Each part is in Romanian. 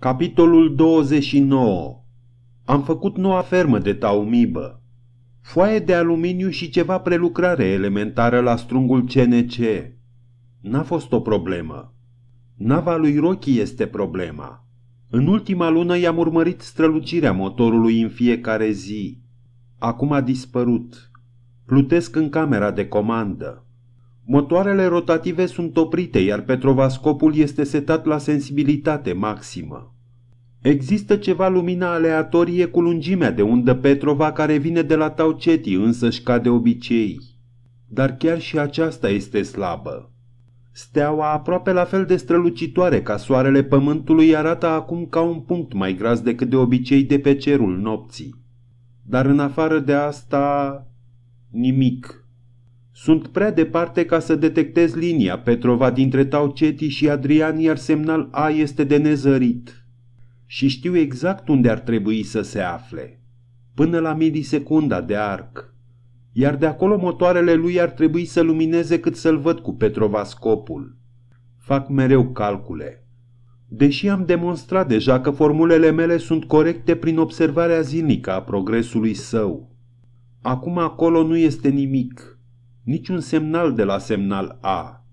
Capitolul 29 Am făcut noua fermă de taumibă. Foaie de aluminiu și ceva prelucrare elementară la strungul CNC. N-a fost o problemă. Nava lui Rochi este problema. În ultima lună i-am urmărit strălucirea motorului în fiecare zi. Acum a dispărut. Plutesc în camera de comandă. Motoarele rotative sunt oprite, iar petrovascopul este setat la sensibilitate maximă. Există ceva lumină aleatorie cu lungimea de undă Petrova care vine de la Tau Ceti, însă și ca de obicei. Dar chiar și aceasta este slabă. Steaua aproape la fel de strălucitoare ca soarele pământului arată acum ca un punct mai gras decât de obicei de pe cerul nopții. Dar în afară de asta, nimic. Sunt prea departe ca să detectez linia Petrova dintre Tauceti și Adrian, iar semnal A este de nezărit. Și știu exact unde ar trebui să se afle. Până la milisecunda de arc. Iar de acolo motoarele lui ar trebui să lumineze cât să-l văd cu Petrova scopul. Fac mereu calcule. Deși am demonstrat deja că formulele mele sunt corecte prin observarea zilnică a progresului său. Acum acolo nu este nimic – niciun semnal de la semnal A.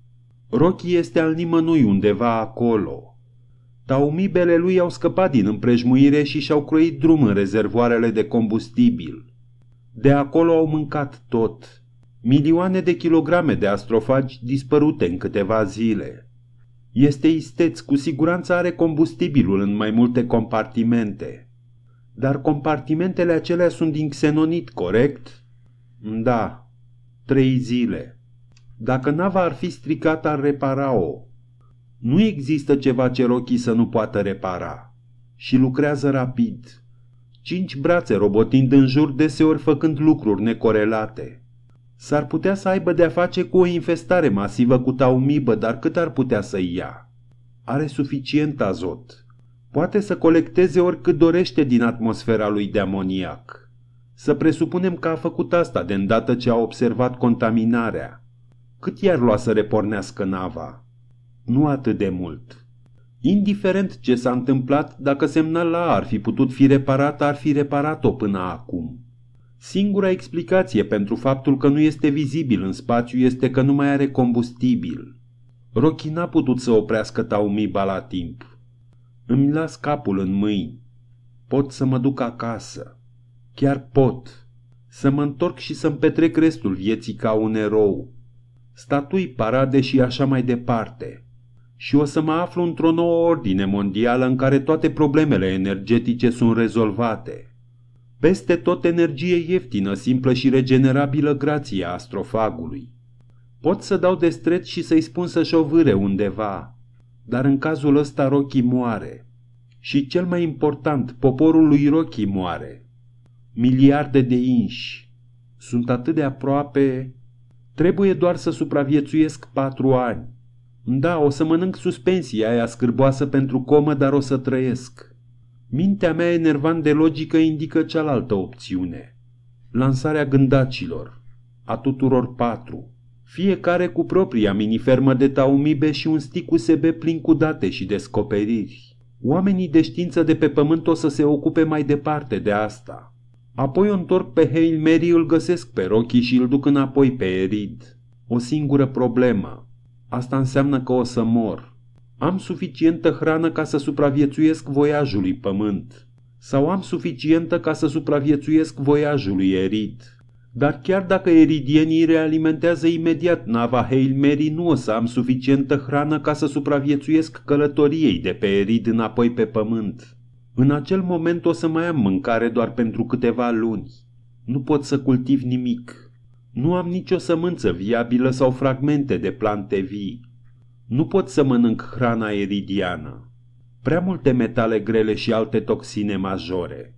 Rochi este al nimănui undeva acolo. Taumibele lui au scăpat din împrejmuire și și-au croit drum în rezervoarele de combustibil. De acolo au mâncat tot. Milioane de kilograme de astrofagi dispărute în câteva zile. Este isteț, cu siguranță are combustibilul în mai multe compartimente. Dar compartimentele acelea sunt din xenonit, corect? Da, trei zile. Dacă nava ar fi stricat, ar repara-o. Nu există ceva ce rochii să nu poată repara. Și lucrează rapid. Cinci brațe robotind în jur deseori făcând lucruri necorelate. S-ar putea să aibă de-a face cu o infestare masivă cu taumibă, dar cât ar putea să ia? Are suficient azot. Poate să colecteze oricât dorește din atmosfera lui de amoniac. Să presupunem că a făcut asta de îndată ce a observat contaminarea. Cât i-ar lua să repornească nava? Nu atât de mult. Indiferent ce s-a întâmplat, dacă semnala ar fi putut fi reparată, ar fi reparat-o până acum. Singura explicație pentru faptul că nu este vizibil în spațiu este că nu mai are combustibil. Rochi n-a putut să oprească Taumiba la timp. Îmi las capul în mâini. Pot să mă duc acasă. Chiar pot. Să mă întorc și să-mi petrec restul vieții ca un erou. Statui, parade și așa mai departe. Și o să mă aflu într-o nouă ordine mondială în care toate problemele energetice sunt rezolvate. Peste tot energie ieftină, simplă și regenerabilă grație astrofagului. Pot să dau de stret și să-i spun să șovâre undeva, dar în cazul ăsta Rocky moare. Și cel mai important, poporul lui Rocky moare miliarde de inși. Sunt atât de aproape. Trebuie doar să supraviețuiesc patru ani. Da, o să mănânc suspensia aia scârboasă pentru comă, dar o să trăiesc. Mintea mea enervant de logică indică cealaltă opțiune. Lansarea gândacilor. A tuturor patru. Fiecare cu propria minifermă de taumibe și un stick USB plin cu date și descoperiri. Oamenii de știință de pe pământ o să se ocupe mai departe de asta. Apoi o întorc pe Hail Mary, îl găsesc pe Rocky și îl duc înapoi pe Erid. O singură problemă. Asta înseamnă că o să mor. Am suficientă hrană ca să supraviețuiesc voiajului pământ. Sau am suficientă ca să supraviețuiesc voiajului Erid. Dar chiar dacă eridienii realimentează imediat nava Hail Mary, nu o să am suficientă hrană ca să supraviețuiesc călătoriei de pe Erid înapoi pe pământ. În acel moment o să mai am mâncare doar pentru câteva luni. Nu pot să cultiv nimic. Nu am nicio sămânță viabilă sau fragmente de plante vii. Nu pot să mănânc hrana eridiană. Prea multe metale grele și alte toxine majore.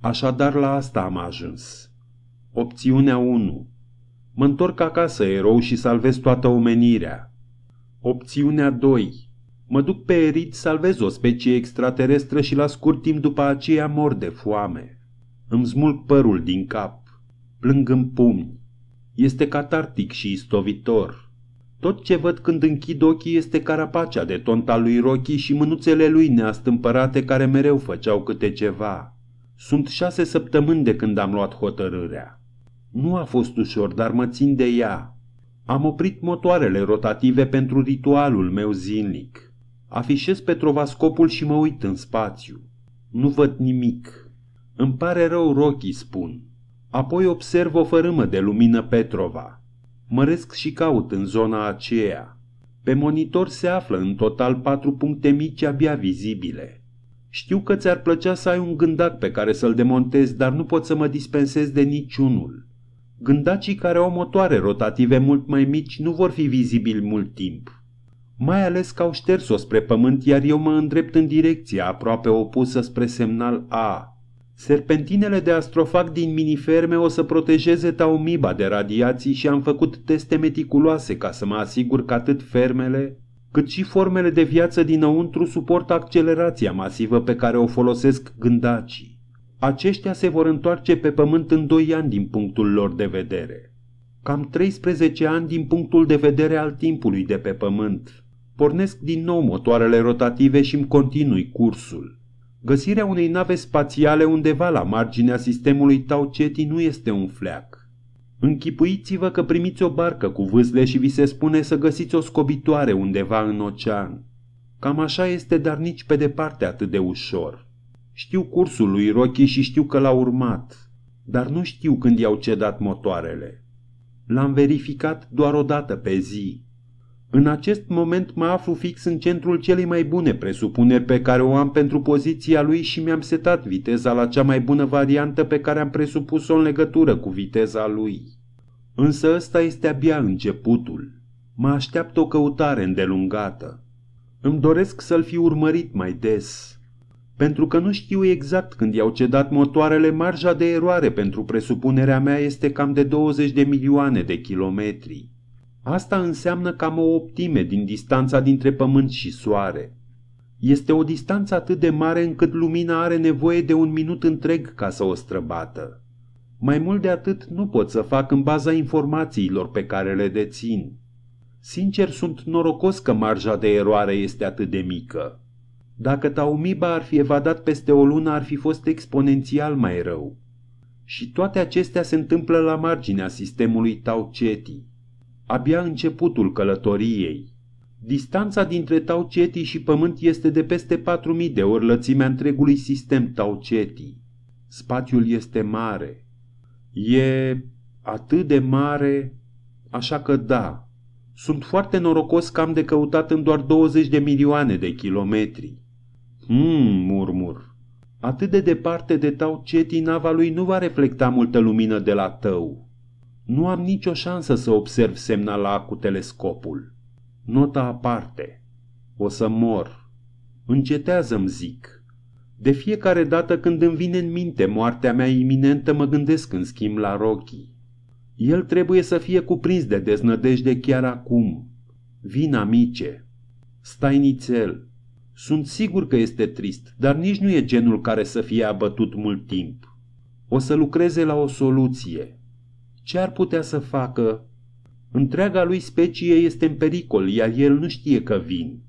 Așadar la asta am ajuns. Opțiunea 1. Mă întorc acasă erou și salvez toată omenirea. Opțiunea 2. Mă duc pe erit, salvez o specie extraterestră și la scurt timp după aceea mor de foame. Îmi smulg părul din cap. Plâng în pumni. Este catartic și istovitor. Tot ce văd când închid ochii este carapacea de tonta lui Rocky și mânuțele lui neastâmpărate care mereu făceau câte ceva. Sunt șase săptămâni de când am luat hotărârea. Nu a fost ușor, dar mă țin de ea. Am oprit motoarele rotative pentru ritualul meu zilnic. Afișez petrovascopul și mă uit în spațiu. Nu văd nimic. Îmi pare rău Rocky spun. Apoi observ o fărâmă de lumină Petrova. Măresc și caut în zona aceea. Pe monitor se află în total patru puncte mici abia vizibile. Știu că ți-ar plăcea să ai un gândac pe care să-l demontezi, dar nu pot să mă dispensez de niciunul. Gândacii care au motoare rotative mult mai mici nu vor fi vizibili mult timp mai ales că au șters-o spre pământ, iar eu mă îndrept în direcția aproape opusă spre semnal A. Serpentinele de astrofac din miniferme o să protejeze taumiba de radiații și am făcut teste meticuloase ca să mă asigur că atât fermele, cât și formele de viață dinăuntru suportă accelerația masivă pe care o folosesc gândacii. Aceștia se vor întoarce pe pământ în 2 ani din punctul lor de vedere. Cam 13 ani din punctul de vedere al timpului de pe pământ. Pornesc din nou motoarele rotative și îmi continui cursul. Găsirea unei nave spațiale undeva la marginea sistemului Tau Ceti nu este un fleac. Închipuiți-vă că primiți o barcă cu vâzle și vi se spune să găsiți o scobitoare undeva în ocean. Cam așa este, dar nici pe departe atât de ușor. Știu cursul lui Rocky și știu că l-a urmat, dar nu știu când i-au cedat motoarele. L-am verificat doar o dată pe zi. În acest moment mă aflu fix în centrul celei mai bune presupuneri pe care o am pentru poziția lui și mi-am setat viteza la cea mai bună variantă pe care am presupus-o în legătură cu viteza lui. Însă ăsta este abia începutul. Mă așteaptă o căutare îndelungată. Îmi doresc să-l fi urmărit mai des. Pentru că nu știu exact când i-au cedat motoarele, marja de eroare pentru presupunerea mea este cam de 20 de milioane de kilometri. Asta înseamnă cam o optime din distanța dintre pământ și soare. Este o distanță atât de mare încât lumina are nevoie de un minut întreg ca să o străbată. Mai mult de atât nu pot să fac în baza informațiilor pe care le dețin. Sincer, sunt norocos că marja de eroare este atât de mică. Dacă Taumiba ar fi evadat peste o lună, ar fi fost exponențial mai rău. Și toate acestea se întâmplă la marginea sistemului Tau Ceti abia începutul călătoriei. Distanța dintre Tau Ceti și Pământ este de peste 4000 de ori lățimea întregului sistem Tau Ceti. Spațiul este mare. E atât de mare, așa că da, sunt foarte norocos că am de căutat în doar 20 de milioane de kilometri. Hmm, murmur. Atât de departe de Tau Ceti, nava lui nu va reflecta multă lumină de la tău. Nu am nicio șansă să observ semnala cu telescopul. Nota aparte. O să mor. Încetează-mi zic. De fiecare dată când îmi vine în minte moartea mea iminentă, mă gândesc în schimb la Rocky. El trebuie să fie cuprins de deznădejde chiar acum. Vin amice. Stai nițel. Sunt sigur că este trist, dar nici nu e genul care să fie abătut mult timp. O să lucreze la o soluție. Ce ar putea să facă? Întreaga lui specie este în pericol, iar el nu știe că vin.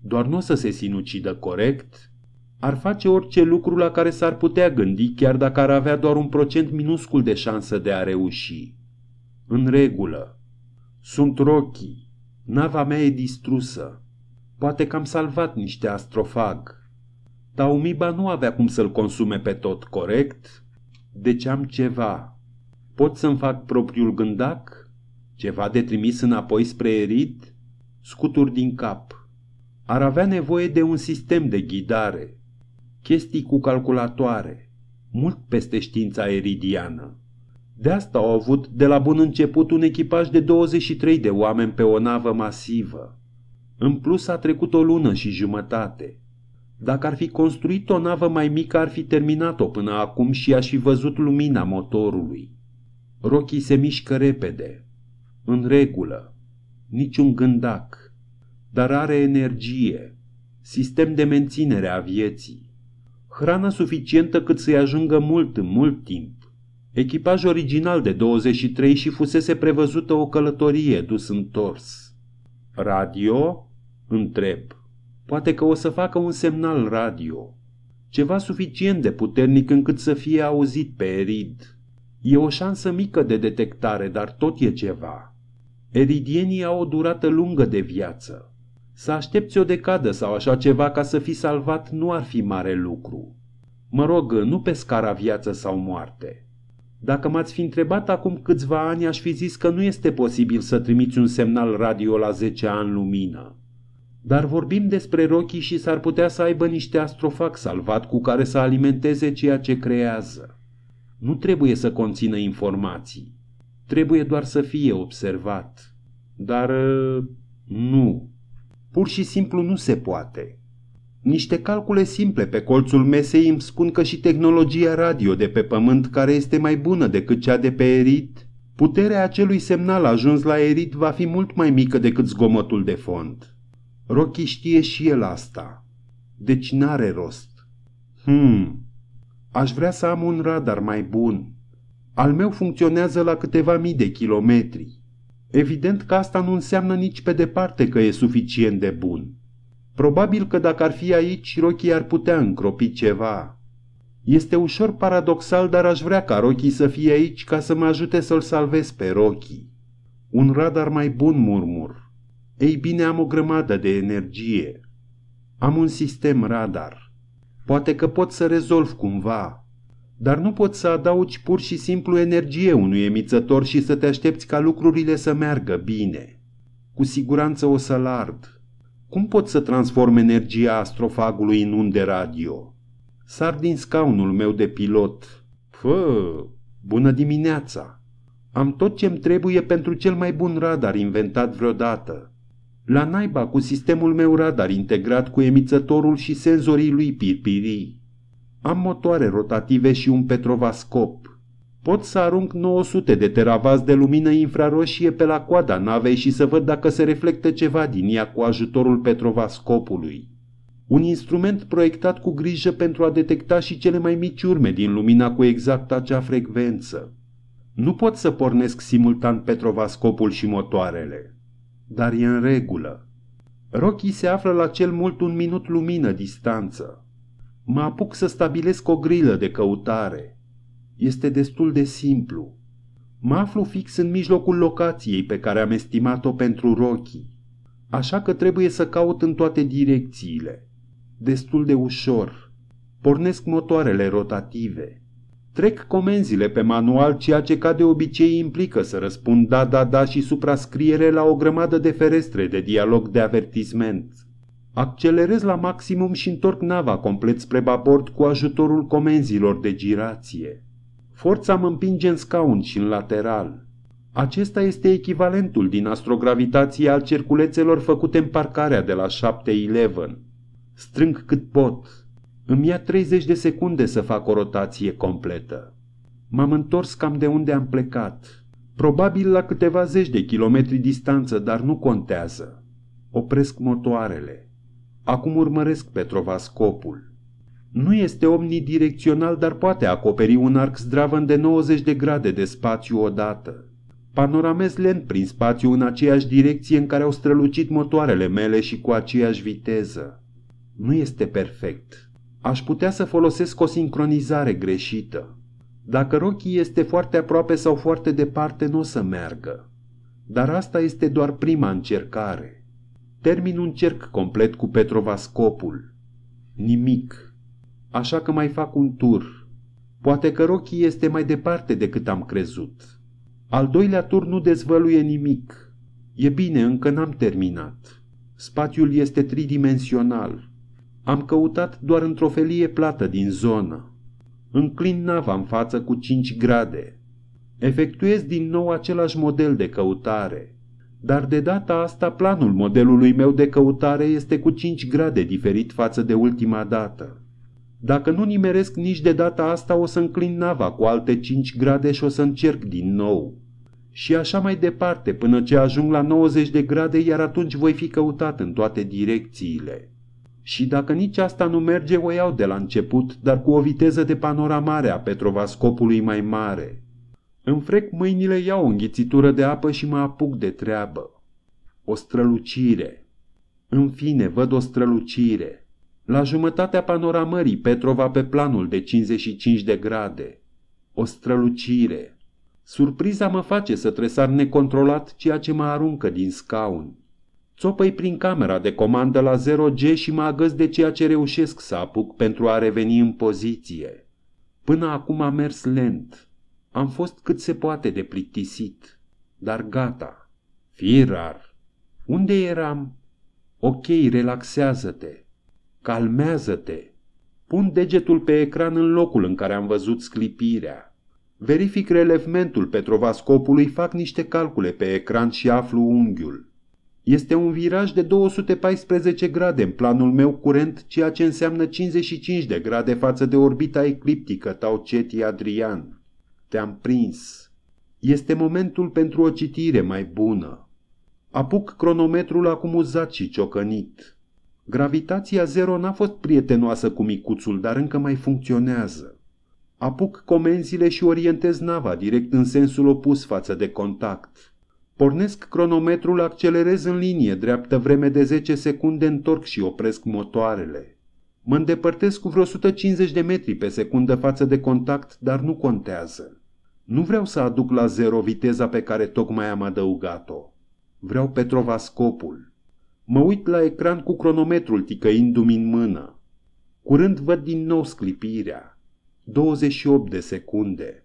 Doar nu o să se sinucidă corect. Ar face orice lucru la care s-ar putea gândi, chiar dacă ar avea doar un procent minuscul de șansă de a reuși. În regulă. Sunt rochi. Nava mea e distrusă. Poate că am salvat niște astrofag. Taumiba nu avea cum să-l consume pe tot corect, deci am ceva. Pot să-mi fac propriul gândac? Ceva de trimis înapoi spre erit? Scuturi din cap. Ar avea nevoie de un sistem de ghidare. Chestii cu calculatoare. Mult peste știința eridiană. De asta au avut de la bun început un echipaj de 23 de oameni pe o navă masivă. În plus a trecut o lună și jumătate. Dacă ar fi construit o navă mai mică, ar fi terminat-o până acum și aș fi văzut lumina motorului. Rochii se mișcă repede, în regulă, niciun gândac, dar are energie, sistem de menținere a vieții, hrană suficientă cât să-i ajungă mult mult timp. Echipaj original de 23 și fusese prevăzută o călătorie dus întors. Radio? Întreb. Poate că o să facă un semnal radio. Ceva suficient de puternic încât să fie auzit pe Erid. E o șansă mică de detectare, dar tot e ceva. Eridienii au o durată lungă de viață. Să aștepți o decadă sau așa ceva ca să fii salvat nu ar fi mare lucru. Mă rog, nu pe scara viață sau moarte. Dacă m-ați fi întrebat acum câțiva ani, aș fi zis că nu este posibil să trimiți un semnal radio la 10 ani lumină. Dar vorbim despre rochii și s-ar putea să aibă niște astrofac salvat cu care să alimenteze ceea ce creează nu trebuie să conțină informații. Trebuie doar să fie observat. Dar uh, nu. Pur și simplu nu se poate. Niște calcule simple pe colțul mesei îmi spun că și tehnologia radio de pe pământ care este mai bună decât cea de pe erit, puterea acelui semnal ajuns la erit va fi mult mai mică decât zgomotul de fond. Rocky știe și el asta. Deci n-are rost. Hmm, Aș vrea să am un radar mai bun. Al meu funcționează la câteva mii de kilometri. Evident că asta nu înseamnă nici pe departe că e suficient de bun. Probabil că dacă ar fi aici, Rocky ar putea încropi ceva. Este ușor paradoxal, dar aș vrea ca Rocky să fie aici ca să mă ajute să-l salvez pe Rocky. Un radar mai bun, murmur. Ei bine, am o grămadă de energie. Am un sistem radar. Poate că pot să rezolv cumva, dar nu poți să adaugi pur și simplu energie unui emițător și să te aștepți ca lucrurile să meargă bine. Cu siguranță o să-l ard. Cum pot să transform energia astrofagului în unde radio? Sar din scaunul meu de pilot. Pă, bună dimineața! Am tot ce-mi trebuie pentru cel mai bun radar inventat vreodată. La naiba cu sistemul meu radar integrat cu emițătorul și senzorii lui Pirpiri. Am motoare rotative și un petrovascop. Pot să arunc 900 de teravaz de lumină infraroșie pe la coada navei și să văd dacă se reflectă ceva din ea cu ajutorul petrovascopului. Un instrument proiectat cu grijă pentru a detecta și cele mai mici urme din lumina cu exact acea frecvență. Nu pot să pornesc simultan petrovascopul și motoarele dar e în regulă. Rocky se află la cel mult un minut lumină distanță. Mă apuc să stabilesc o grilă de căutare. Este destul de simplu. Mă aflu fix în mijlocul locației pe care am estimat-o pentru Rocky, așa că trebuie să caut în toate direcțiile. Destul de ușor. Pornesc motoarele rotative. Trec comenzile pe manual, ceea ce ca de obicei implică să răspund da, da, da și suprascriere la o grămadă de ferestre de dialog de avertisment. Accelerez la maximum și întorc nava complet spre babord cu ajutorul comenzilor de girație. Forța mă împinge în scaun și în lateral. Acesta este echivalentul din astrogravitație al cerculețelor făcute în parcarea de la 7-11. Strâng cât pot, îmi ia 30 de secunde să fac o rotație completă. M-am întors cam de unde am plecat, probabil la câteva zeci de kilometri distanță, dar nu contează. Opresc motoarele. Acum urmăresc pe scopul. Nu este omnidirecțional, dar poate acoperi un arc zdravăn de 90 de grade de spațiu odată. Panoramez lent prin spațiu în aceeași direcție în care au strălucit motoarele mele și cu aceeași viteză. Nu este perfect, aș putea să folosesc o sincronizare greșită. Dacă Rocky este foarte aproape sau foarte departe, nu o să meargă. Dar asta este doar prima încercare. Termin un cerc complet cu petrovascopul. Nimic. Așa că mai fac un tur. Poate că Rocky este mai departe decât am crezut. Al doilea tur nu dezvăluie nimic. E bine, încă n-am terminat. Spațiul este tridimensional. Am căutat doar într-o felie plată din zonă. Înclin nava în față cu 5 grade. Efectuez din nou același model de căutare. Dar de data asta planul modelului meu de căutare este cu 5 grade diferit față de ultima dată. Dacă nu nimeresc nici de data asta, o să înclin nava cu alte 5 grade și o să încerc din nou. Și așa mai departe, până ce ajung la 90 de grade, iar atunci voi fi căutat în toate direcțiile. Și dacă nici asta nu merge, o iau de la început, dar cu o viteză de panoramare a petrovascopului mai mare. Înfrec mâinile, iau o înghițitură de apă și mă apuc de treabă. O strălucire. În fine, văd o strălucire. La jumătatea panoramării, Petrova pe planul de 55 de grade. O strălucire. Surpriza mă face să tresar necontrolat ceea ce mă aruncă din scaun. Țopăi prin camera de comandă la 0G și mă agăs de ceea ce reușesc să apuc pentru a reveni în poziție. Până acum am mers lent. Am fost cât se poate de plictisit. Dar gata. Fii rar. Unde eram? Ok, relaxează-te. Calmează-te. Pun degetul pe ecran în locul în care am văzut sclipirea. Verific relevmentul petrovascopului, fac niște calcule pe ecran și aflu unghiul. Este un viraj de 214 grade în planul meu curent, ceea ce înseamnă 55 de grade față de orbita ecliptică Tau Ceti Adrian. Te-am prins. Este momentul pentru o citire mai bună. Apuc cronometrul uzat și ciocănit. Gravitația zero n-a fost prietenoasă cu micuțul, dar încă mai funcționează. Apuc comenzile și orientez nava direct în sensul opus față de contact. Pornesc cronometrul, accelerez în linie, dreaptă vreme de 10 secunde întorc și opresc motoarele. Mă îndepărtesc cu vreo 150 de metri pe secundă față de contact, dar nu contează. Nu vreau să aduc la zero viteza pe care tocmai am adăugat-o. Vreau Petrova scopul. Mă uit la ecran cu cronometrul ticăindu-mi în mână. Curând văd din nou sclipirea. 28 de secunde.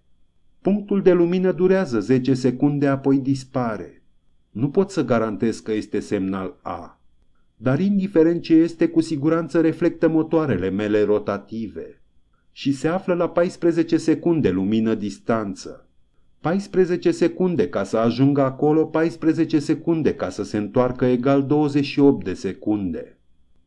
Punctul de lumină durează 10 secunde, apoi dispare. Nu pot să garantez că este semnal A. Dar indiferent ce este, cu siguranță reflectă motoarele mele rotative. Și se află la 14 secunde lumină distanță. 14 secunde ca să ajungă acolo, 14 secunde ca să se întoarcă egal 28 de secunde.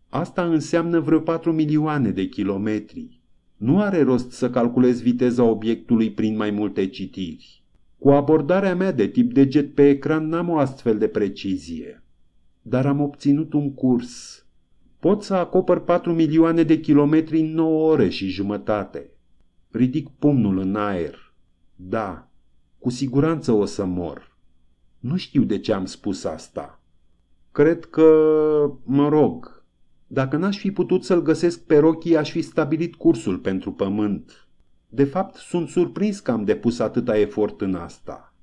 Asta înseamnă vreo 4 milioane de kilometri. Nu are rost să calculez viteza obiectului prin mai multe citiri. Cu abordarea mea de tip deget pe ecran n-am o astfel de precizie. Dar am obținut un curs. Pot să acopăr 4 milioane de kilometri în 9 ore și jumătate. Ridic pumnul în aer. Da, cu siguranță o să mor. Nu știu de ce am spus asta. Cred că, mă rog, dacă n-aș fi putut să-l găsesc pe rochi, aș fi stabilit cursul pentru pământ. De fapt, sunt surprins că am depus atâta efort în asta.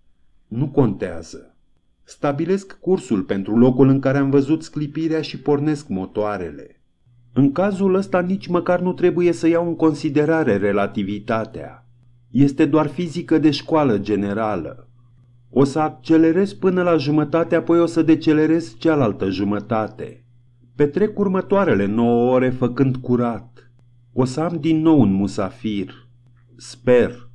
Nu contează. Stabilesc cursul pentru locul în care am văzut sclipirea și pornesc motoarele. În cazul ăsta nici măcar nu trebuie să iau în considerare relativitatea. Este doar fizică de școală generală. O să accelerez până la jumătate, apoi o să decelerez cealaltă jumătate. Petrec următoarele nouă ore făcând curat. O să am din nou un musafir. Sper.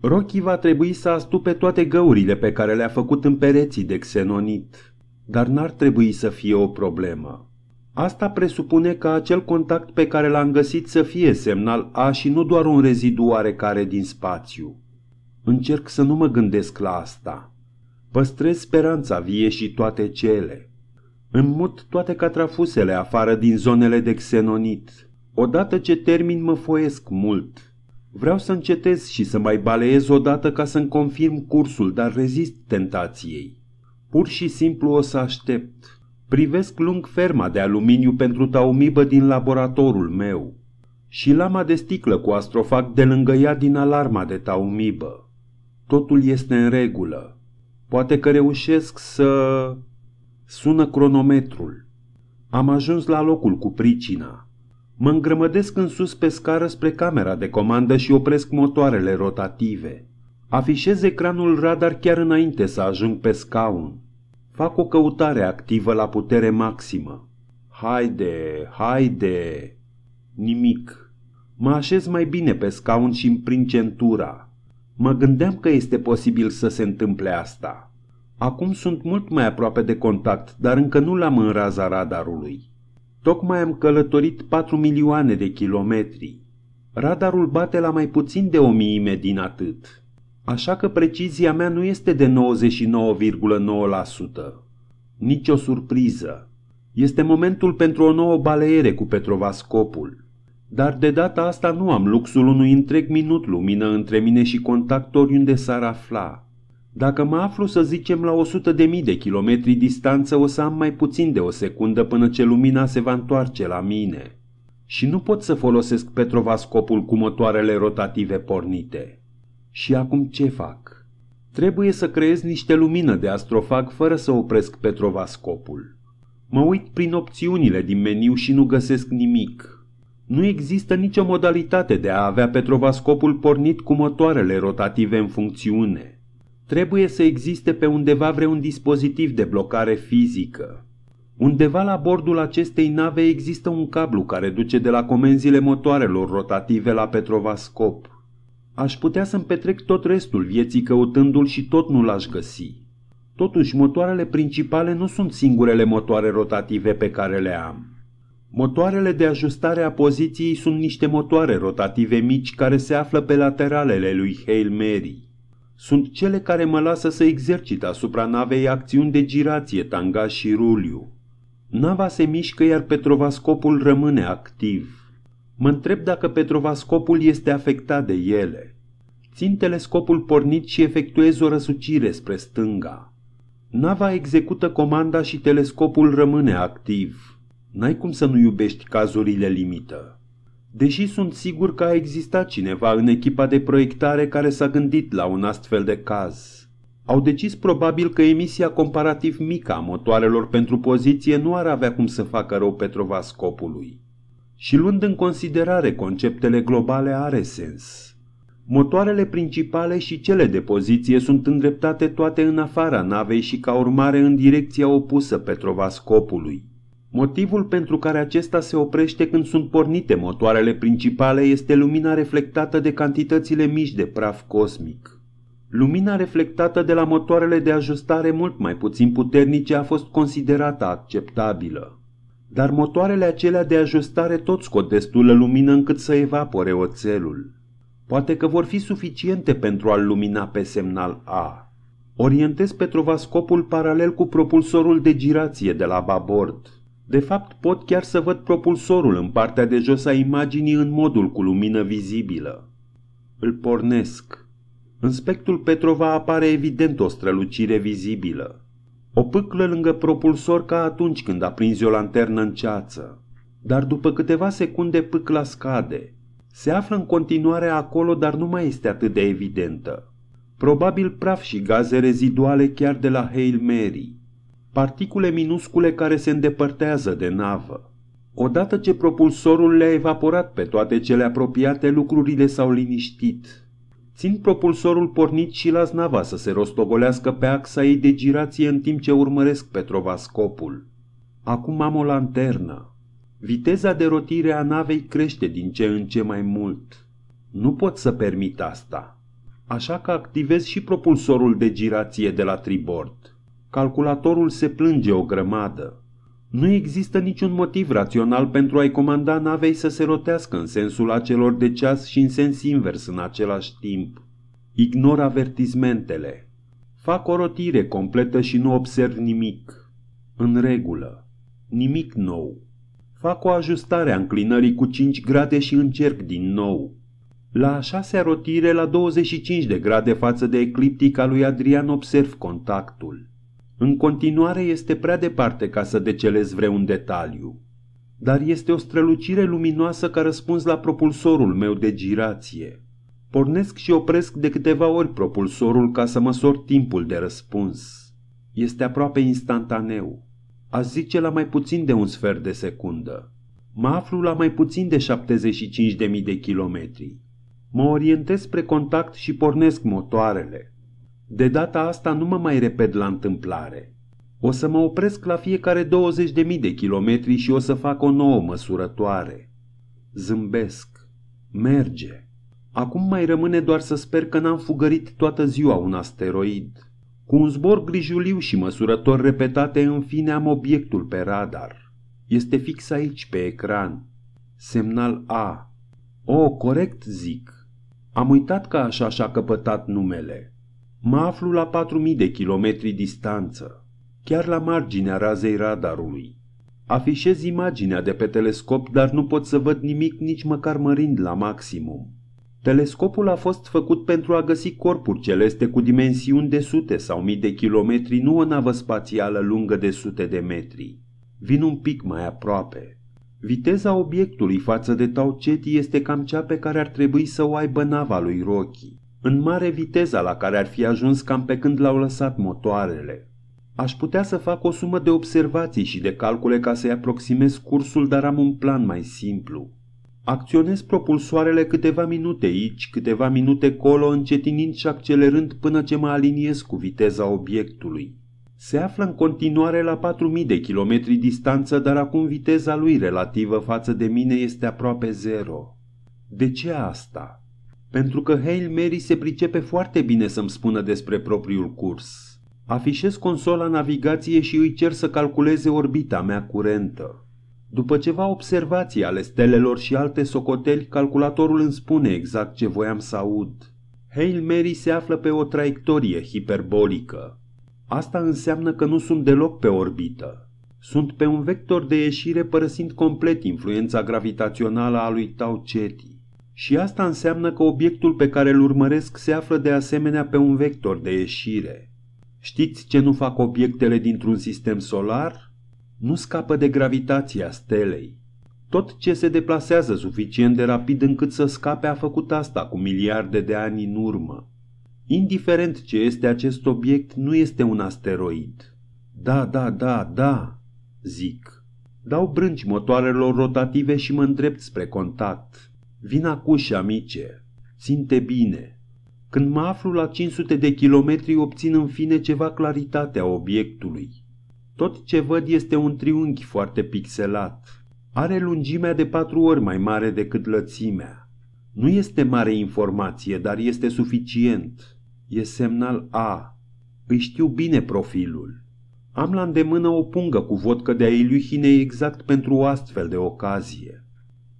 Rocky va trebui să astupe toate găurile pe care le-a făcut în pereții de xenonit, dar n-ar trebui să fie o problemă. Asta presupune că acel contact pe care l-am găsit să fie semnal A și nu doar un rezidu oarecare din spațiu. Încerc să nu mă gândesc la asta. Păstrez speranța vie și toate cele mut toate catrafusele afară din zonele de xenonit. Odată ce termin mă foiesc mult. Vreau să încetez și să mai baleez odată ca să-mi confirm cursul, dar rezist tentației. Pur și simplu o să aștept. Privesc lung ferma de aluminiu pentru taumibă din laboratorul meu și lama de sticlă cu astrofac de lângă ea din alarma de taumibă. Totul este în regulă. Poate că reușesc să... Sună cronometrul. Am ajuns la locul cu pricina. Mă îngrămădesc în sus pe scară spre camera de comandă și opresc motoarele rotative. Afișez ecranul radar chiar înainte să ajung pe scaun. Fac o căutare activă la putere maximă. Haide, haide! Nimic. Mă așez mai bine pe scaun și îmi prind centura. Mă gândeam că este posibil să se întâmple asta. Acum sunt mult mai aproape de contact, dar încă nu l-am în raza radarului. Tocmai am călătorit 4 milioane de kilometri. Radarul bate la mai puțin de o miime din atât. Așa că precizia mea nu este de 99,9%. Nici o surpriză. Este momentul pentru o nouă baleere cu petrovascopul. Dar de data asta nu am luxul unui întreg minut lumină între mine și contactori unde s-ar afla. Dacă mă aflu, să zicem, la 100.000 de mii de kilometri distanță, o să am mai puțin de o secundă până ce lumina se va întoarce la mine. Și nu pot să folosesc petrovascopul cu motoarele rotative pornite. Și acum ce fac? Trebuie să creez niște lumină de astrofag fără să opresc petrovascopul. Mă uit prin opțiunile din meniu și nu găsesc nimic. Nu există nicio modalitate de a avea petrovascopul pornit cu motoarele rotative în funcțiune trebuie să existe pe undeva vreun dispozitiv de blocare fizică. Undeva la bordul acestei nave există un cablu care duce de la comenzile motoarelor rotative la Petrovascop. Aș putea să-mi petrec tot restul vieții căutându-l și tot nu l-aș găsi. Totuși, motoarele principale nu sunt singurele motoare rotative pe care le am. Motoarele de ajustare a poziției sunt niște motoare rotative mici care se află pe lateralele lui Hail Mary sunt cele care mă lasă să exercit asupra navei acțiuni de girație, tanga și ruliu. Nava se mișcă, iar petrovascopul rămâne activ. Mă întreb dacă petrovascopul este afectat de ele. Țin telescopul pornit și efectuez o răsucire spre stânga. Nava execută comanda și telescopul rămâne activ. N-ai cum să nu iubești cazurile limită. Deși sunt sigur că a existat cineva în echipa de proiectare care s-a gândit la un astfel de caz. Au decis probabil că emisia comparativ mică a motoarelor pentru poziție nu ar avea cum să facă rău Petrovascopului. Și luând în considerare conceptele globale are sens. Motoarele principale și cele de poziție sunt îndreptate toate în afara navei și ca urmare în direcția opusă Petrovascopului. Motivul pentru care acesta se oprește când sunt pornite motoarele principale este lumina reflectată de cantitățile mici de praf cosmic. Lumina reflectată de la motoarele de ajustare mult mai puțin puternice a fost considerată acceptabilă. Dar motoarele acelea de ajustare tot scot destulă lumină încât să evapore oțelul. Poate că vor fi suficiente pentru a-l lumina pe semnal A. Orientez petrovascopul paralel cu propulsorul de girație de la babord. De fapt, pot chiar să văd propulsorul în partea de jos a imaginii în modul cu lumină vizibilă. Îl pornesc. În spectrul Petrova apare evident o strălucire vizibilă. O pâclă lângă propulsor ca atunci când aprinzi o lanternă în ceață. Dar după câteva secunde pâcla scade. Se află în continuare acolo, dar nu mai este atât de evidentă. Probabil praf și gaze reziduale chiar de la Hail Mary particule minuscule care se îndepărtează de navă. Odată ce propulsorul le-a evaporat pe toate cele apropiate, lucrurile s-au liniștit. Țin propulsorul pornit și las nava să se rostogolească pe axa ei de girație în timp ce urmăresc petrovascopul. Acum am o lanternă. Viteza de rotire a navei crește din ce în ce mai mult. Nu pot să permit asta. Așa că activez și propulsorul de girație de la tribord. Calculatorul se plânge o grămadă. Nu există niciun motiv rațional pentru a-i comanda navei să se rotească în sensul acelor de ceas și în sens invers în același timp. Ignor avertismentele. Fac o rotire completă și nu observ nimic. În regulă. Nimic nou. Fac o ajustare a înclinării cu 5 grade și încerc din nou. La a șasea rotire, la 25 de grade față de ecliptica lui Adrian, observ contactul. În continuare este prea departe ca să decelez vreun detaliu, dar este o strălucire luminoasă ca răspuns la propulsorul meu de girație. Pornesc și opresc de câteva ori propulsorul ca să măsor timpul de răspuns. Este aproape instantaneu. A zice la mai puțin de un sfert de secundă. Mă aflu la mai puțin de 75.000 de kilometri. Mă orientez spre contact și pornesc motoarele. De data asta nu mă mai repet la întâmplare. O să mă opresc la fiecare 20.000 de kilometri și o să fac o nouă măsurătoare. Zâmbesc. Merge. Acum mai rămâne doar să sper că n-am fugărit toată ziua un asteroid. Cu un zbor grijuliu și măsurător repetate, în fine am obiectul pe radar. Este fix aici, pe ecran. Semnal A. O, corect zic. Am uitat că așa și-a căpătat numele. Mă aflu la 4000 de kilometri distanță, chiar la marginea razei radarului. Afișez imaginea de pe telescop, dar nu pot să văd nimic nici măcar mărind la maximum. Telescopul a fost făcut pentru a găsi corpuri celeste cu dimensiuni de sute sau mii de kilometri, nu o navă spațială lungă de sute de metri. Vin un pic mai aproape. Viteza obiectului față de Tau Ceti este cam cea pe care ar trebui să o aibă nava lui Rocky. În mare viteza la care ar fi ajuns cam pe când l-au lăsat motoarele. Aș putea să fac o sumă de observații și de calcule ca să-i aproximez cursul, dar am un plan mai simplu. Acționez propulsoarele câteva minute aici, câteva minute colo, încetinind și accelerând până ce mă aliniez cu viteza obiectului. Se află în continuare la 4000 de kilometri distanță, dar acum viteza lui relativă față de mine este aproape zero. De ce asta? pentru că Hail Mary se pricepe foarte bine să-mi spună despre propriul curs. Afișez consola navigație și îi cer să calculeze orbita mea curentă. După ceva observații ale stelelor și alte socoteli, calculatorul îmi spune exact ce voiam să aud. Hail Mary se află pe o traiectorie hiperbolică. Asta înseamnă că nu sunt deloc pe orbită. Sunt pe un vector de ieșire părăsind complet influența gravitațională a lui Tau Ceti. Și asta înseamnă că obiectul pe care îl urmăresc se află de asemenea pe un vector de ieșire. Știți ce nu fac obiectele dintr-un sistem solar? Nu scapă de gravitația stelei. Tot ce se deplasează suficient de rapid încât să scape a făcut asta cu miliarde de ani în urmă. Indiferent ce este acest obiect, nu este un asteroid. Da, da, da, da, zic. Dau brânci motoarelor rotative și mă îndrept spre contact. Vin acuși, amice. Ținte bine. Când mă aflu la 500 de kilometri, obțin în fine ceva claritatea obiectului. Tot ce văd este un triunghi foarte pixelat. Are lungimea de patru ori mai mare decât lățimea. Nu este mare informație, dar este suficient. E semnal A. Îi știu bine profilul. Am la îndemână o pungă cu vodcă de a Iluhine exact pentru o astfel de ocazie.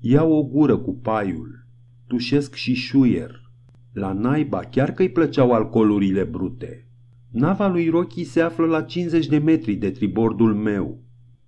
Iau o gură cu paiul. Tușesc și șuier. La naiba chiar că-i plăceau alcoolurile brute. Nava lui Rochi se află la 50 de metri de tribordul meu.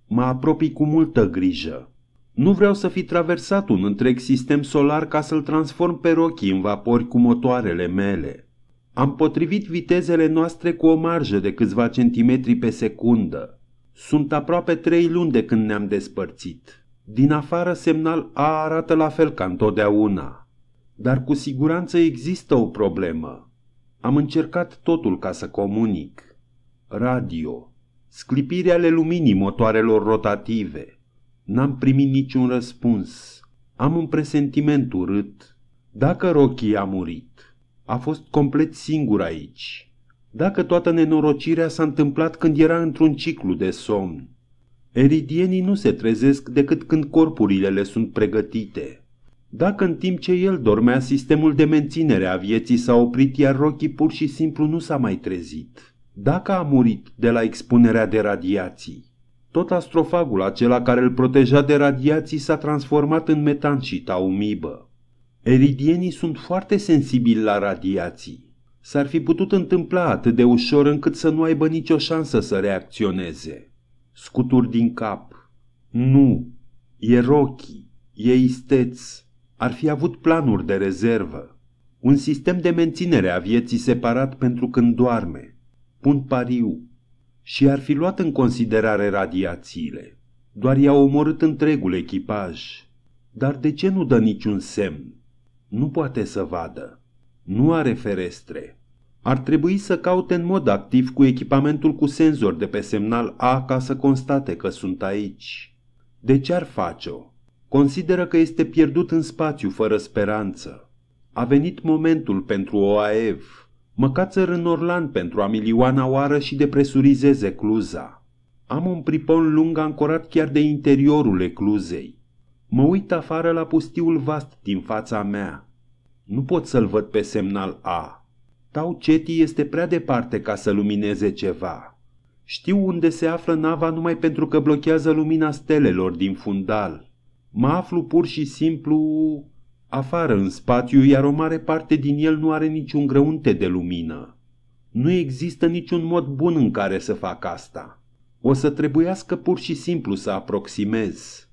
Mă apropii cu multă grijă. Nu vreau să fi traversat un întreg sistem solar ca să-l transform pe Rochi în vapori cu motoarele mele. Am potrivit vitezele noastre cu o marjă de câțiva centimetri pe secundă. Sunt aproape trei luni de când ne-am despărțit. Din afară semnal A arată la fel ca întotdeauna. Dar cu siguranță există o problemă. Am încercat totul ca să comunic. Radio. Sclipire ale luminii motoarelor rotative. N-am primit niciun răspuns. Am un presentiment urât. Dacă Rocky a murit, a fost complet singur aici. Dacă toată nenorocirea s-a întâmplat când era într-un ciclu de somn. Eridienii nu se trezesc decât când corpurile le sunt pregătite. Dacă în timp ce el dormea, sistemul de menținere a vieții s-a oprit, iar Rocky pur și simplu nu s-a mai trezit. Dacă a murit de la expunerea de radiații, tot astrofagul acela care îl proteja de radiații s-a transformat în metan și taumibă. Eridienii sunt foarte sensibili la radiații. S-ar fi putut întâmpla atât de ușor încât să nu aibă nicio șansă să reacționeze scuturi din cap. Nu, rochi, e isteț, ar fi avut planuri de rezervă. Un sistem de menținere a vieții separat pentru când doarme. Pun pariu. Și ar fi luat în considerare radiațiile. Doar i-a omorât întregul echipaj. Dar de ce nu dă niciun semn? Nu poate să vadă. Nu are ferestre ar trebui să caute în mod activ cu echipamentul cu senzor de pe semnal A ca să constate că sunt aici. De ce ar face-o? Consideră că este pierdut în spațiu fără speranță. A venit momentul pentru OAF. Măcațăr în Orlan pentru a milioana oară și depresurizeze cluza. Am un pripon lung ancorat chiar de interiorul ecluzei. Mă uit afară la pustiul vast din fața mea. Nu pot să-l văd pe semnal A Tau Ceti este prea departe ca să lumineze ceva. Știu unde se află nava numai pentru că blochează lumina stelelor din fundal. Mă aflu pur și simplu afară în spațiu, iar o mare parte din el nu are niciun grăunte de lumină. Nu există niciun mod bun în care să fac asta. O să trebuiască pur și simplu să aproximez.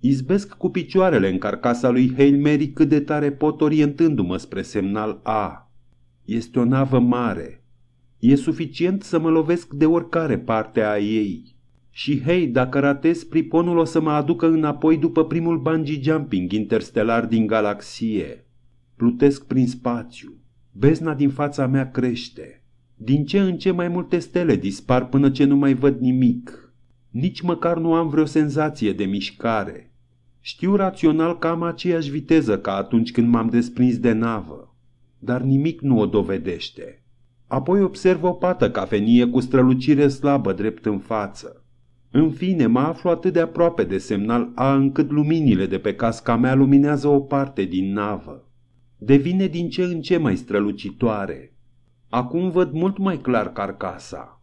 Izbesc cu picioarele în carcasa lui Hail Mary cât de tare pot orientându-mă spre semnal A. Este o navă mare. E suficient să mă lovesc de oricare parte a ei. Și hei, dacă ratez, priponul o să mă aducă înapoi după primul bungee jumping interstelar din galaxie. Plutesc prin spațiu. Bezna din fața mea crește. Din ce în ce mai multe stele dispar până ce nu mai văd nimic. Nici măcar nu am vreo senzație de mișcare. Știu rațional că am aceeași viteză ca atunci când m-am desprins de navă dar nimic nu o dovedește. Apoi observ o pată cafenie cu strălucire slabă drept în față. În fine, mă aflu atât de aproape de semnal A încât luminile de pe casca mea luminează o parte din navă. Devine din ce în ce mai strălucitoare. Acum văd mult mai clar carcasa.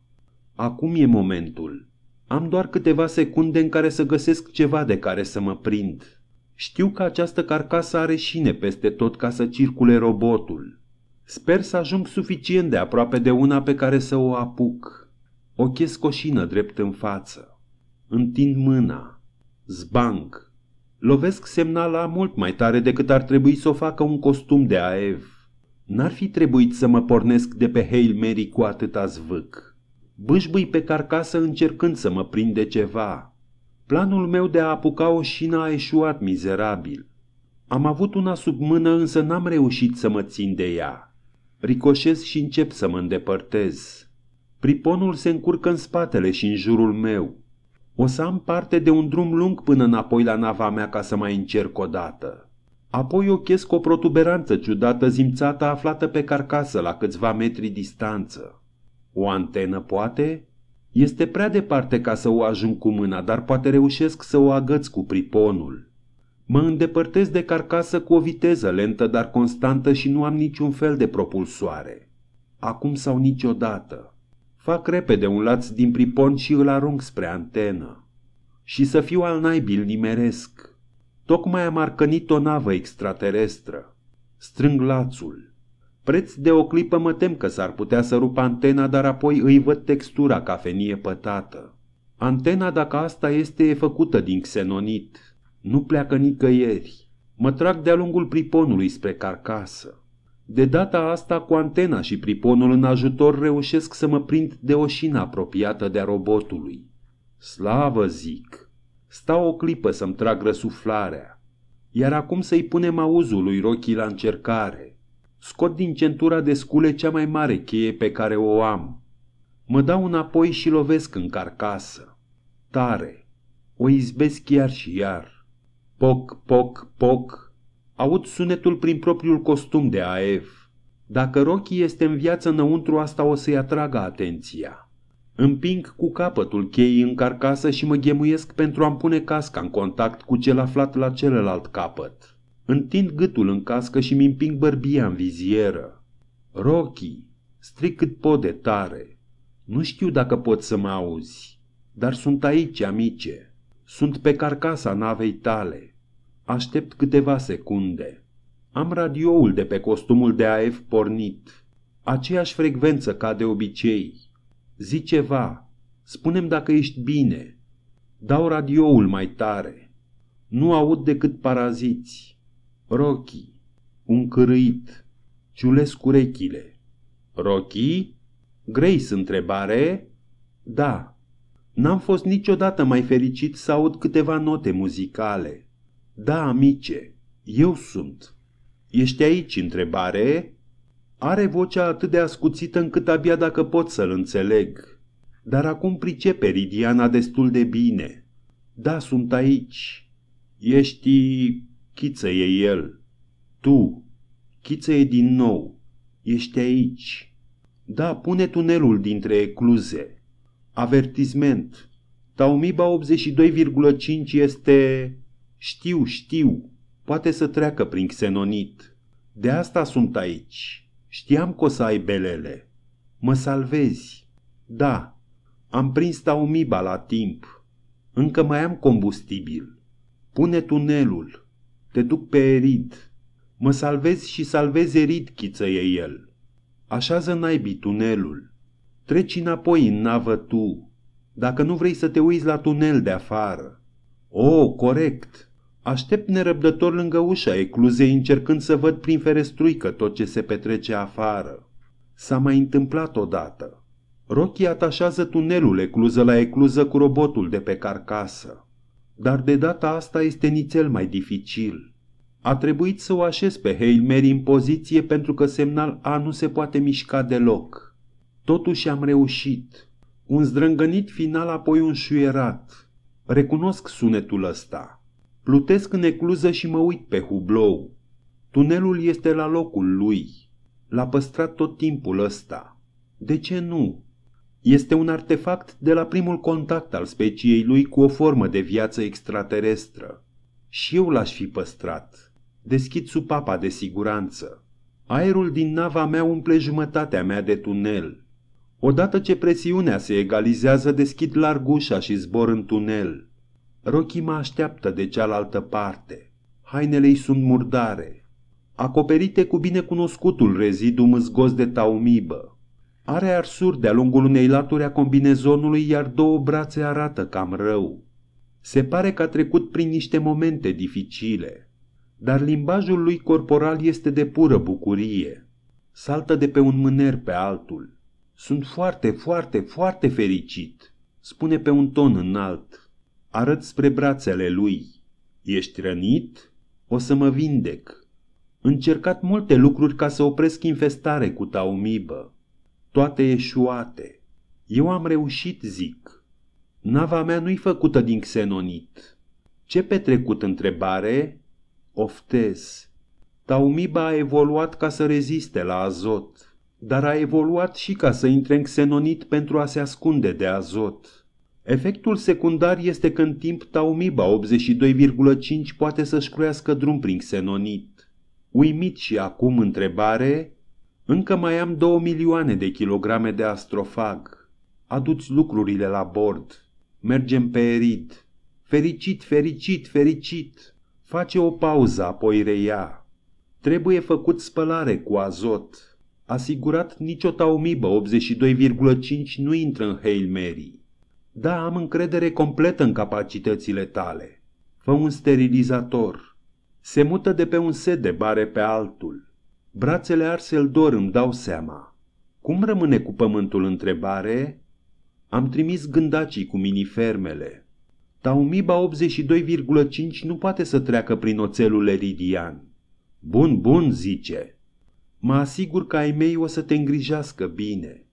Acum e momentul. Am doar câteva secunde în care să găsesc ceva de care să mă prind. Știu că această carcasă are șine peste tot ca să circule robotul. Sper să ajung suficient de aproape de una pe care să o apuc. O ches drept în față. Întind mâna. Zbang. Lovesc semnala mult mai tare decât ar trebui să o facă un costum de AEV. N-ar fi trebuit să mă pornesc de pe Hail Mary cu atâta zvâc. Bâșbâi pe carcasă încercând să mă prinde ceva. Planul meu de a apuca o șină a eșuat mizerabil. Am avut una sub mână, însă n-am reușit să mă țin de ea. Ricoșez și încep să mă îndepărtez. Priponul se încurcă în spatele și în jurul meu. O să am parte de un drum lung până înapoi la nava mea ca să mai încerc o dată. Apoi ochesc o protuberanță ciudată zimțată aflată pe carcasă la câțiva metri distanță. O antenă, poate? Este prea departe ca să o ajung cu mâna, dar poate reușesc să o agăț cu priponul. Mă îndepărtez de carcasă cu o viteză lentă, dar constantă și nu am niciun fel de propulsoare. Acum sau niciodată. Fac repede un laț din pripon și îl arunc spre antenă. Și să fiu al naibil nimeresc. Tocmai am arcănit o navă extraterestră. Strâng lațul. Preț de o clipă mă tem că s-ar putea să rupă antena, dar apoi îi văd textura fenie pătată. Antena, dacă asta este, e făcută din xenonit. Nu pleacă nicăieri. Mă trag de-a lungul priponului spre carcasă. De data asta, cu antena și priponul în ajutor, reușesc să mă prind de o șină apropiată de-a robotului. Slavă, zic! Stau o clipă să-mi trag răsuflarea. Iar acum să-i punem auzul lui Rochi la încercare. Scot din centura de scule cea mai mare cheie pe care o am. Mă dau înapoi și lovesc în carcasă. Tare. O izbesc iar și iar. Poc, poc, poc. Aud sunetul prin propriul costum de AF. Dacă Rocky este în viață înăuntru, asta o să-i atragă atenția. Împing cu capătul cheii în carcasă și mă ghemuiesc pentru a-mi pune casca în contact cu cel aflat la celălalt capăt. Întind gâtul în cască și mi împing bărbia în vizieră. Rocky, stric cât pot de tare. Nu știu dacă pot să mă auzi, dar sunt aici, amice. Sunt pe carcasa navei tale. Aștept câteva secunde. Am radioul de pe costumul de AF pornit. Aceeași frecvență ca de obicei. Zi ceva. Spunem dacă ești bine. Dau radioul mai tare. Nu aud decât paraziți. Rochi, un cârâit, ciulesc urechile. grei Grace întrebare? Da. N-am fost niciodată mai fericit să aud câteva note muzicale. Da, amice, eu sunt. Ești aici, întrebare? Are vocea atât de ascuțită încât abia dacă pot să-l înțeleg. Dar acum pricepe Ridiana destul de bine. Da, sunt aici. Ești e el. Tu, e din nou, ești aici. Da, pune tunelul dintre ecluze. Avertisment. Taumiba 82,5 este... Știu, știu, poate să treacă prin xenonit. De asta sunt aici. Știam că o să ai belele. Mă salvezi. Da, am prins Taumiba la timp. Încă mai am combustibil. Pune tunelul. Te duc pe Erid. Mă salvezi și salvezi Erid, chițăie el. Așează naibii tunelul. Treci înapoi în navă tu, dacă nu vrei să te uiți la tunel de afară. O, oh, corect! Aștept nerăbdător lângă ușa ecluzei încercând să văd prin ferestruică tot ce se petrece afară. S-a mai întâmplat odată. Rocky atașează tunelul ecluză la ecluză cu robotul de pe carcasă dar de data asta este nițel mai dificil. A trebuit să o așez pe Hail Mary în poziție pentru că semnal A nu se poate mișca deloc. Totuși am reușit. Un zdrângănit final, apoi un șuierat. Recunosc sunetul ăsta. Plutesc în ecluză și mă uit pe hublou. Tunelul este la locul lui. L-a păstrat tot timpul ăsta. De ce nu? Este un artefact de la primul contact al speciei lui cu o formă de viață extraterestră. Și eu l-aș fi păstrat. Deschid supapa de siguranță. Aerul din nava mea umple jumătatea mea de tunel. Odată ce presiunea se egalizează, deschid larg ușa și zbor în tunel. Rochi mă așteaptă de cealaltă parte. Hainele-i sunt murdare, acoperite cu binecunoscutul rezidu mâzgos de taumibă. Are arsuri de-a lungul unei laturi a combinezonului, iar două brațe arată cam rău. Se pare că a trecut prin niște momente dificile, dar limbajul lui corporal este de pură bucurie. Saltă de pe un mâner pe altul. Sunt foarte, foarte, foarte fericit, spune pe un ton înalt. Arăt spre brațele lui. Ești rănit? O să mă vindec. Încercat multe lucruri ca să opresc infestare cu taumibă toate eșuate. Eu am reușit, zic. Nava mea nu-i făcută din xenonit. Ce petrecut întrebare? Oftez. Taumiba a evoluat ca să reziste la azot, dar a evoluat și ca să intre în xenonit pentru a se ascunde de azot. Efectul secundar este că în timp Taumiba 82,5 poate să-și croiască drum prin xenonit. Uimit și acum întrebare, încă mai am două milioane de kilograme de astrofag. Aduți lucrurile la bord. Mergem pe erid. Fericit, fericit, fericit. Face o pauză, apoi reia. Trebuie făcut spălare cu azot. Asigurat nicio taumibă 82,5 nu intră în Hail Mary. Da, am încredere completă în capacitățile tale. Fă un sterilizator. Se mută de pe un set de bare pe altul. Brațele arse-l dor, îmi dau seama. Cum rămâne cu pământul întrebare? Am trimis gândacii cu minifermele. Taumiba 82,5 nu poate să treacă prin oțelul eridian. Bun, bun, zice. Mă asigur că ai mei o să te îngrijească bine.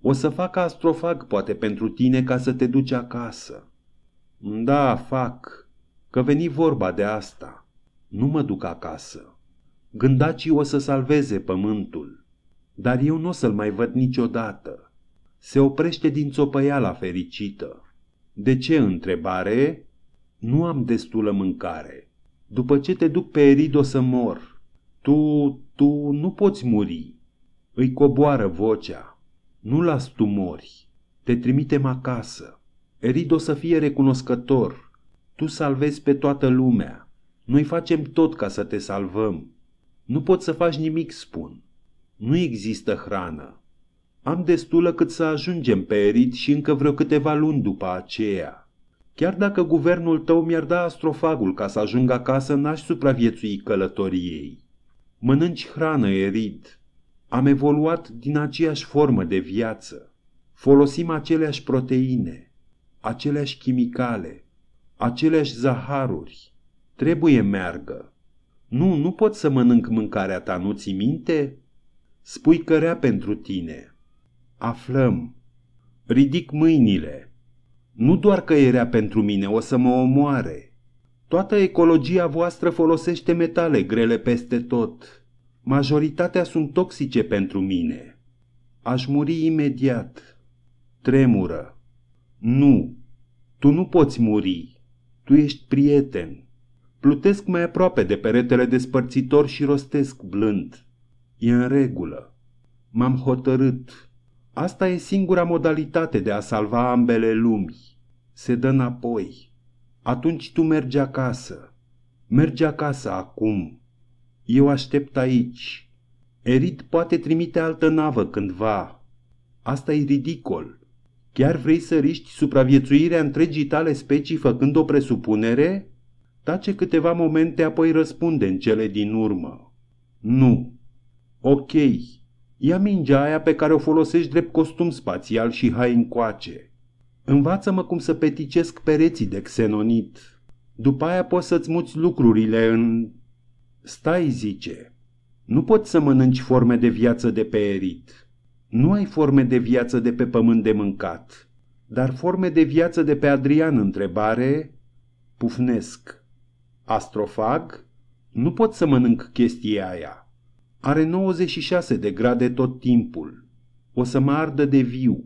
O să fac astrofag poate pentru tine ca să te duci acasă. Da, fac, că veni vorba de asta. Nu mă duc acasă. Gândacii o să salveze pământul, dar eu nu o să-l mai văd niciodată. Se oprește din țopăiala fericită. De ce întrebare? Nu am destulă mâncare. După ce te duc pe Erid o să mor. Tu, tu nu poți muri. Îi coboară vocea. Nu las tu mori. Te trimitem acasă. Erid o să fie recunoscător. Tu salvezi pe toată lumea. Noi facem tot ca să te salvăm. Nu pot să faci nimic, spun. Nu există hrană. Am destulă cât să ajungem pe erit și încă vreo câteva luni după aceea. Chiar dacă guvernul tău mi-ar da astrofagul ca să ajung acasă, n-aș supraviețui călătoriei. Mănânci hrană, erid. Am evoluat din aceeași formă de viață. Folosim aceleași proteine, aceleași chimicale, aceleași zaharuri. Trebuie meargă. Nu, nu pot să mănânc mâncarea ta, nu ți minte? Spui că rea pentru tine. Aflăm. Ridic mâinile. Nu doar că e rea pentru mine, o să mă omoare. Toată ecologia voastră folosește metale grele peste tot. Majoritatea sunt toxice pentru mine. Aș muri imediat. Tremură. Nu, tu nu poți muri. Tu ești prieten. Plutesc mai aproape de peretele despărțitor și rostesc blând. E în regulă. M-am hotărât. Asta e singura modalitate de a salva ambele lumi. Se dă înapoi. Atunci tu mergi acasă. Mergi acasă acum. Eu aștept aici. Erit poate trimite altă navă cândva. Asta e ridicol. Chiar vrei să riști supraviețuirea întregii tale specii făcând o presupunere? Tace câteva momente, apoi răspunde în cele din urmă. Nu. Ok. Ia mingea aia pe care o folosești drept costum spațial și hai încoace. Învață-mă cum să peticesc pereții de xenonit. După aia poți să-ți muți lucrurile în... Stai, zice. Nu poți să mănânci forme de viață de pe erit. Nu ai forme de viață de pe pământ de mâncat. Dar forme de viață de pe Adrian întrebare... Pufnesc astrofag, nu pot să mănânc chestia aia. Are 96 de grade tot timpul. O să mă ardă de viu.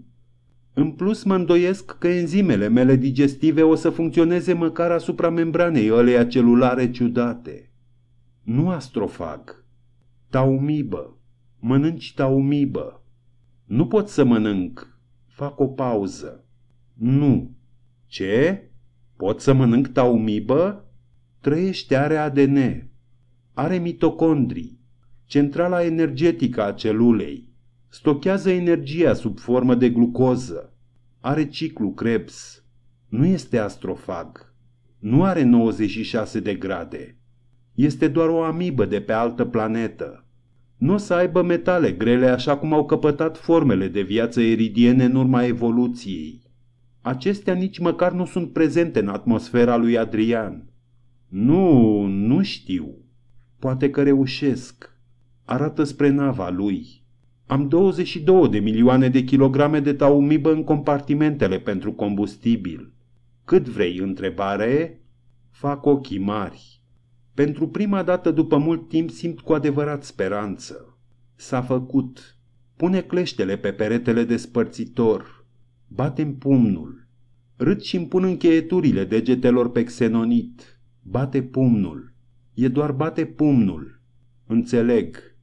În plus mă îndoiesc că enzimele mele digestive o să funcționeze măcar asupra membranei ăleia celulare ciudate. Nu astrofag. Taumibă. Mănânci taumibă. Nu pot să mănânc. Fac o pauză. Nu. Ce? Pot să mănânc taumibă? Trăiește are ADN, are mitocondrii, centrala energetică a celulei, stochează energia sub formă de glucoză, are ciclu Krebs, nu este astrofag, nu are 96 de grade, este doar o amibă de pe altă planetă. Nu o să aibă metale grele așa cum au căpătat formele de viață eridiene în urma evoluției. Acestea nici măcar nu sunt prezente în atmosfera lui Adrian. Nu, nu știu. Poate că reușesc. Arată spre nava lui. Am 22 de milioane de kilograme de taumibă în compartimentele pentru combustibil. Cât vrei, întrebare? Fac ochii mari. Pentru prima dată după mult timp simt cu adevărat speranță. S-a făcut. Pune cleștele pe peretele despărțitor. Batem pumnul. Râd și mi pun încheieturile degetelor pe xenonit. Bate pumnul. E doar bate pumnul. Înțeleg.